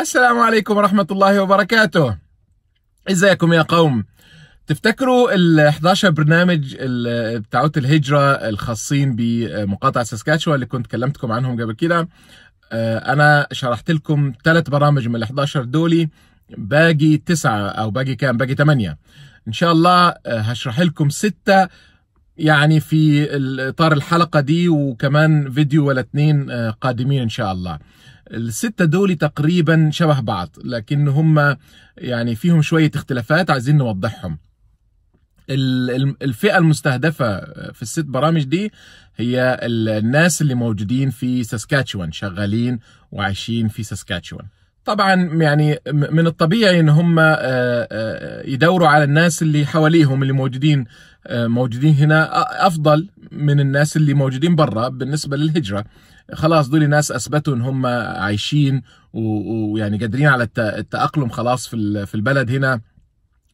السلام عليكم ورحمة الله وبركاته ازيكم يا قوم تفتكروا ال 11 برنامج بتاعت الهجرة الخاصين بمقاطعة ساسكاتشوا اللي كنت كلمتكم عنهم قبل كده آه، انا شرحت لكم ثلاث برامج من ال 11 دولي باقي تسعة او باقي كام باقي ثمانية ان شاء الله آه، هشرح لكم ستة يعني في اطار الحلقه دي وكمان فيديو ولا اثنين آه، قادمين ان شاء الله الستة دول تقريبا شبه بعض لكن هم يعني فيهم شوية اختلافات عايزين نوضحهم الفئة المستهدفة في الست برامج دي هي الناس اللي موجودين في ساسكاتشوان شغالين وعايشين في ساسكاتشوان طبعا يعني من الطبيعي ان هم آه، آه، يدوروا على الناس اللي حواليهم اللي موجودين آه، موجودين هنا افضل من الناس اللي موجودين برا بالنسبه للهجره خلاص دول ناس اثبتوا ان هم عايشين ويعني قادرين على التاقلم خلاص في البلد هنا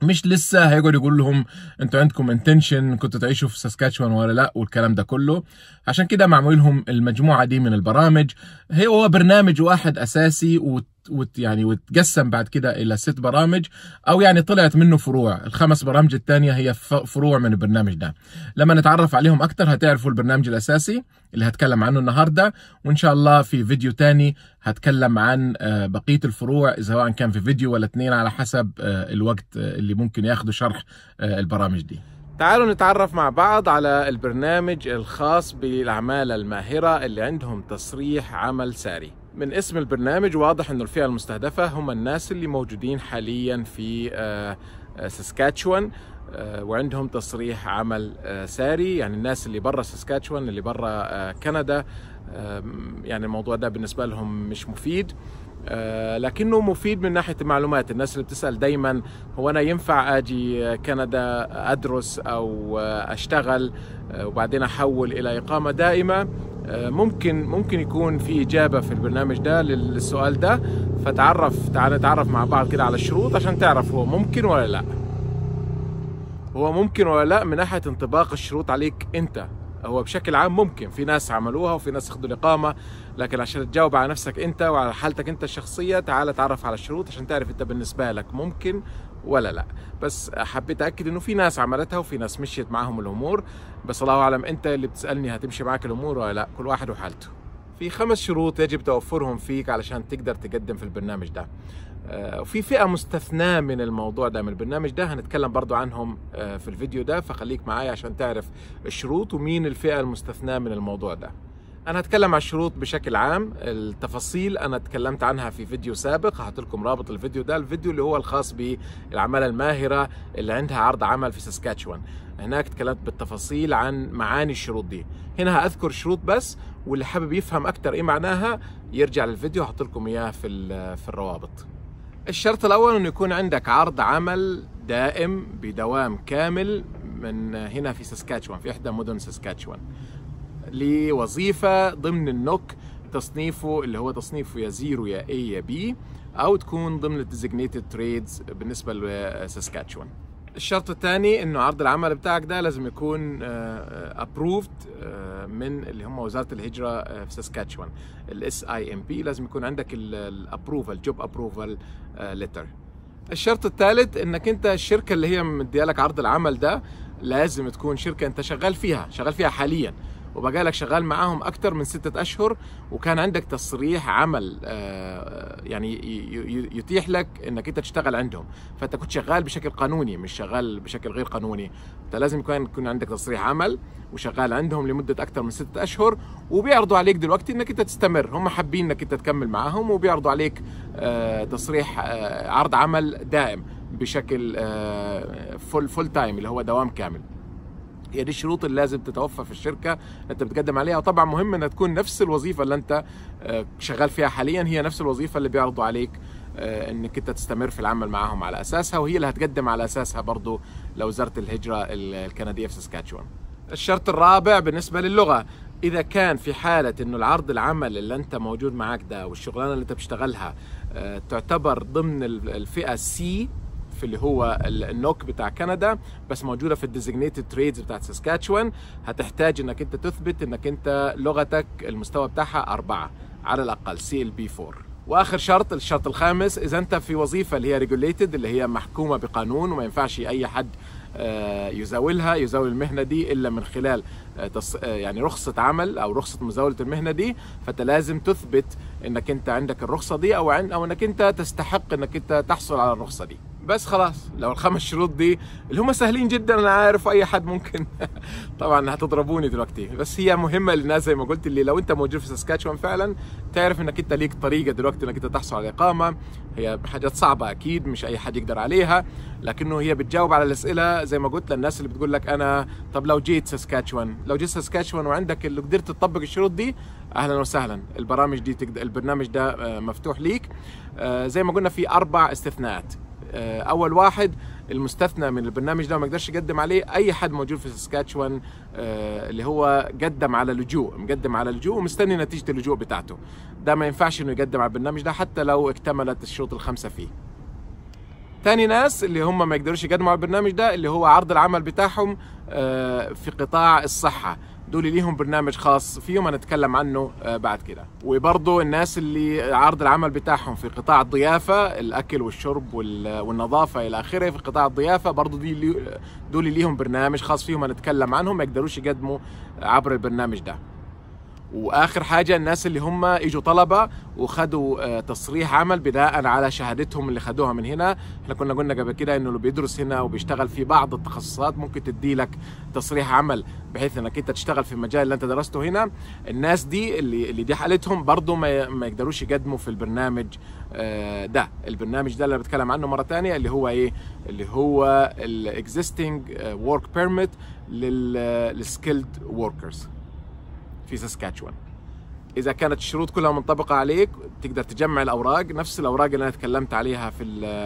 مش لسه هيقعد يقول لهم انتوا عندكم انتنشن كنتوا تعيشوا في ساسكاتشوان ولا لا والكلام ده كله عشان كده معمول لهم المجموعه دي من البرامج هي هو برنامج واحد اساسي وت يعني وتقسم بعد كده الى ست برامج او يعني طلعت منه فروع الخمس برامج الثانيه هي فروع من البرنامج ده لما نتعرف عليهم اكثر هتعرفوا البرنامج الاساسي اللي هتكلم عنه النهارده وان شاء الله في فيديو تاني هتكلم عن آه، بقيه الفروع سواء كان في فيديو ولا اثنين على حسب آه، الوقت آه، اللي ممكن ياخذوا شرح البرامج دي تعالوا نتعرف مع بعض على البرنامج الخاص بالعمالة الماهرة اللي عندهم تصريح عمل ساري من اسم البرنامج واضح انه الفئه المستهدفه هم الناس اللي موجودين حاليا في آه، آه، ساسكاتشوان آه، وعندهم تصريح عمل ساري يعني الناس اللي برا ساسكاتشوان اللي برا كندا يعني الموضوع ده بالنسبه لهم مش مفيد لكنه مفيد من ناحيه المعلومات الناس اللي بتسال دايما هو انا ينفع اجي كندا ادرس او اشتغل وبعدين احول الى اقامه دائمه آه، ممكن ممكن يكون في اجابه في البرنامج ده للسؤال ده فتعرف تعال نتعرف مع بعض كده على الشروط عشان تعرف هو ممكن ولا لا هو ممكن ولا لا من ناحيه انطباق الشروط عليك انت هو بشكل عام ممكن في ناس عملوها وفي ناس اخذوا الاقامه لكن عشان تجاوب على نفسك انت وعلى حالتك انت الشخصيه تعال اتعرف على الشروط عشان تعرف انت بالنسبه لك ممكن ولا لا بس حبيت اكد انه في ناس عملتها وفي ناس مشيت معاهم الامور بس الله اعلم انت اللي بتسالني هتمشي معك الامور ولا لا كل واحد وحالته في خمس شروط يجب توفرهم فيك علشان تقدر تقدم في البرنامج ده آه، وفي فئة مستثناة من الموضوع ده من البرنامج ده هنتكلم برضو عنهم آه، في الفيديو ده فخليك معايا عشان تعرف الشروط ومين الفئة المستثناة من الموضوع ده انا هتكلم عن الشروط بشكل عام التفاصيل انا اتكلمت عنها في فيديو سابق هحط لكم رابط الفيديو ده الفيديو اللي هو الخاص بالعماله الماهره اللي عندها عرض عمل في ساسكاتشوان هناك تكلمت بالتفاصيل عن معاني الشروط دي هنا هاذكر شروط بس واللي حابب يفهم اكتر ايه معناها يرجع للفيديو هحط لكم اياه في في الروابط الشرط الاول انه يكون عندك عرض عمل دائم بدوام كامل من هنا في ساسكاتشوان في احدى مدن ساسكاتشوان لوظيفه ضمن النوك تصنيفه اللي هو تصنيفه يا زيرو يا اي يا بي او تكون ضمن الديزيجنيتد تريدز بالنسبه لساسكاتشوان الشرط الثاني انه عرض العمل بتاعك ده لازم يكون ابروفد آه، آه، آه، من اللي هم وزاره الهجره في ساسكاتشوان الاس اي ام بي لازم يكون عندك الابروفال جوب ابروفال ليتر الشرط الثالث انك انت الشركه اللي هي مديالك عرض العمل ده لازم تكون شركه انت شغال فيها شغال فيها حاليا وبقالك شغال معاهم اكثر من ستة اشهر وكان عندك تصريح عمل آه، يعني يتيح لك انك انت تشتغل عندهم فانت كنت شغال بشكل قانوني مش شغال بشكل غير قانوني انت لازم يكون يكون عندك تصريح عمل وشغال عندهم لمده اكثر من ستة اشهر وبيعرضوا عليك دلوقتي انك انت تستمر هم حابين انك انت تكمل معاهم وبيعرضوا عليك آه، تصريح آه، عرض عمل دائم بشكل فول فول تايم اللي هو دوام كامل هي دي الشروط اللي لازم تتوفر في الشركه اللي انت بتقدم عليها وطبعا مهم انها تكون نفس الوظيفه اللي انت آه، شغال فيها حاليا هي نفس الوظيفه اللي بيعرضوا عليك آه، انك انت تستمر في العمل معاهم على اساسها وهي اللي هتقدم على اساسها برضه لوزاره الهجره الكنديه في ساسكاتشوان. الشرط الرابع بالنسبه للغه اذا كان في حاله انه العرض العمل اللي انت موجود معاك ده والشغلانه اللي انت بتشتغلها آه، تعتبر ضمن الفئه سي في اللي هو النوك بتاع كندا بس موجوده في الديزيجنيتد تريدز بتاعت ساسكاتشوان هتحتاج انك انت تثبت انك انت لغتك المستوى بتاعها اربعه على الاقل سي ال بي 4 واخر شرط الشرط الخامس اذا انت في وظيفه اللي هي ريجوليتد اللي هي محكومه بقانون وما ينفعش اي حد آه، يزاولها يزاول المهنه دي الا من خلال آه، آه، يعني رخصه عمل او رخصه مزاوله المهنه دي فانت لازم تثبت انك انت عندك الرخصه دي او او انك انت تستحق انك انت تحصل على الرخصه دي بس خلاص لو الخمس شروط دي اللي هم سهلين جدا انا عارف اي حد ممكن طبعا هتضربوني دلوقتي بس هي مهمه للناس زي ما قلت اللي لو انت موجود في ساسكاتشوان فعلا تعرف انك انت ليك طريقه دلوقتي انك انت تحصل على اقامه هي حاجات صعبه اكيد مش اي حد يقدر عليها لكنه هي بتجاوب على الاسئله زي ما قلت للناس اللي بتقول لك انا طب لو جيت ساسكاتشوان لو جيت ساسكاتشوان وعندك اللي قدرت تطبق الشروط دي اهلا وسهلا البرامج دي تقدر البرنامج ده آه، مفتوح ليك آه، زي ما قلنا في اربع استثناءات آه، اول واحد المستثنى من البرنامج ده ما يقدرش يقدم عليه اي حد موجود في ساسكاتشوان آه، اللي هو قدم على لجوء مقدم على لجوء ومستني نتيجه اللجوء بتاعته ده ما ينفعش انه يقدم على البرنامج ده حتى لو اكتملت الشروط الخمسه فيه تاني ناس اللي هم ما يقدروش يقدموا على البرنامج ده اللي هو عرض العمل بتاعهم آه، في قطاع الصحه دول ليهم برنامج خاص فيهم هنتكلم عنه آه، بعد كده وبرضه الناس اللي عرض العمل بتاعهم في قطاع الضيافة الأكل والشرب والنظافة إلى آخره في قطاع الضيافة برضه دي دول ليهم برنامج خاص فيهم هنتكلم عنهم ما يقدروش يقدموا عبر البرنامج ده واخر حاجه الناس اللي هم اجوا طلبه وخدوا آه، تصريح عمل بناء على شهادتهم اللي خدوها من هنا احنا كنا قلنا قبل كده انه اللي بيدرس هنا وبيشتغل في بعض التخصصات ممكن تدي لك تصريح عمل بحيث انك انت تشتغل في المجال اللي انت درسته هنا الناس دي اللي اللي دي حالتهم برضه ما, ما يقدروش يقدموا في البرنامج آه، ده البرنامج ده اللي انا بتكلم عنه مره ثانيه اللي هو ايه اللي هو الاكزيستنج ورك بيرميت للسكيلد وركرز في ساسكاتشوان اذا كانت الشروط كلها منطبقه عليك تقدر تجمع الاوراق نفس الاوراق اللي انا تكلمت عليها في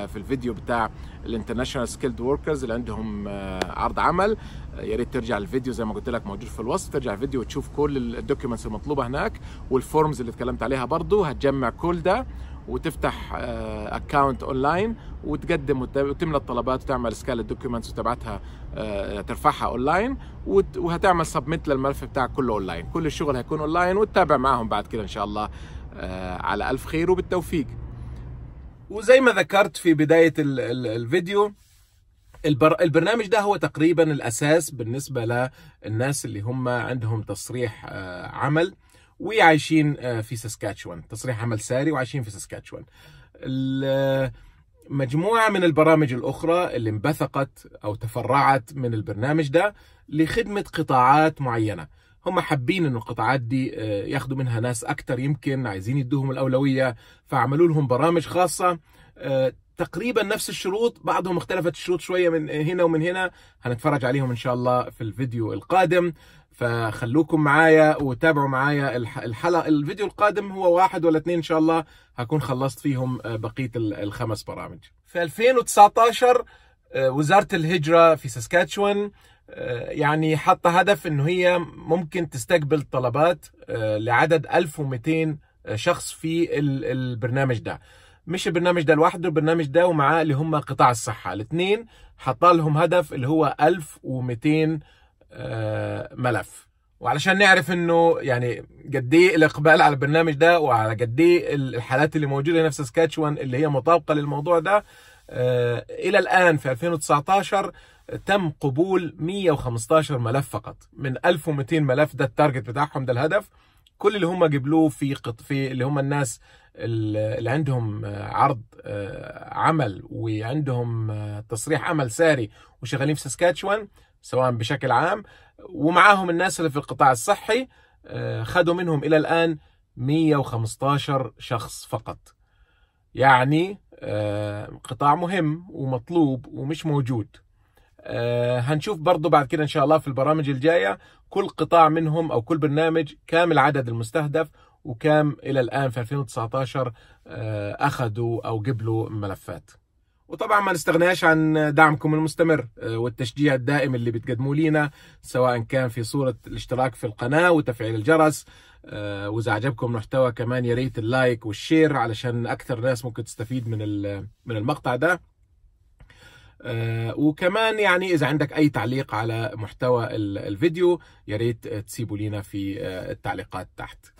في الفيديو بتاع الانترناشونال سكيلد وركرز اللي عندهم آه، عرض عمل يا ريت ترجع الفيديو زي ما قلت لك موجود في الوصف ترجع الفيديو وتشوف كل الدوكيومنتس المطلوبه هناك والفورمز اللي اتكلمت عليها برضه هتجمع كل ده وتفتح اكونت آه، اونلاين وتقدم وتملى الطلبات وتعمل سكال الدوكيومنتس وتبعتها آه، ترفعها اونلاين وهتعمل سبميت للملف بتاعك كله اونلاين كل الشغل هيكون اونلاين وتتابع معهم بعد كده ان شاء الله آه، على الف خير وبالتوفيق وزي ما ذكرت في بدايه الفيديو البر... البرنامج ده هو تقريبا الاساس بالنسبه للناس اللي هم عندهم تصريح آه، عمل وعايشين آه، في ساسكاتشوان تصريح عمل ساري وعايشين في ساسكاتشوان مجموعة من البرامج الأخرى اللي انبثقت أو تفرعت من البرنامج ده لخدمة قطاعات معينة هم حابين أن القطاعات دي آه، ياخدوا منها ناس أكتر يمكن عايزين يدوهم الأولوية فعملوا لهم برامج خاصة تقريبا نفس الشروط بعضهم اختلفت الشروط شويه من هنا ومن هنا هنتفرج عليهم ان شاء الله في الفيديو القادم فخلوكم معايا وتابعوا معايا الحلقه الفيديو القادم هو واحد ولا اثنين ان شاء الله هكون خلصت فيهم آه، بقيه الخمس برامج في 2019 آه، وزاره الهجره في ساسكاتشوان آه، يعني حاطه هدف انه هي ممكن تستقبل طلبات لعدد 1200 شخص في البرنامج ده مش البرنامج ده لوحده البرنامج ده ومعاه اللي هم قطاع الصحه الاثنين حط لهم هدف اللي هو 1200 آه، ملف وعلشان نعرف انه يعني قد ايه الاقبال على البرنامج ده وعلى قد ايه الحالات اللي موجوده هنا في ساسكاتشوان اللي هي مطابقه للموضوع ده آه، الى الان في 2019 تم قبول 115 ملف فقط من 1200 ملف ده التارجت بتاعهم ده الهدف كل اللي هم قبلوه في قط في اللي هم الناس اللي عندهم آه، عرض آه، عمل وعندهم آه، تصريح عمل ساري وشغالين في ساسكاتشوان سواء بشكل عام ومعاهم الناس اللي في القطاع الصحي خدوا منهم الى الان 115 شخص فقط يعني قطاع مهم ومطلوب ومش موجود هنشوف برضو بعد كده ان شاء الله في البرامج الجايه كل قطاع منهم او كل برنامج كام العدد المستهدف وكم الى الان في 2019 آه، اخذوا او قبلوا ملفات وطبعا ما نستغناش عن دعمكم المستمر آه، والتشجيع الدائم اللي بتقدموا لينا سواء كان في صورة الاشتراك في القناة وتفعيل الجرس آه، وإذا عجبكم محتوى كمان يا ريت اللايك والشير علشان أكثر ناس ممكن تستفيد من من المقطع ده وكمان يعني إذا عندك أي تعليق على محتوى الفيديو يا ريت تسيبوا لينا في التعليقات تحت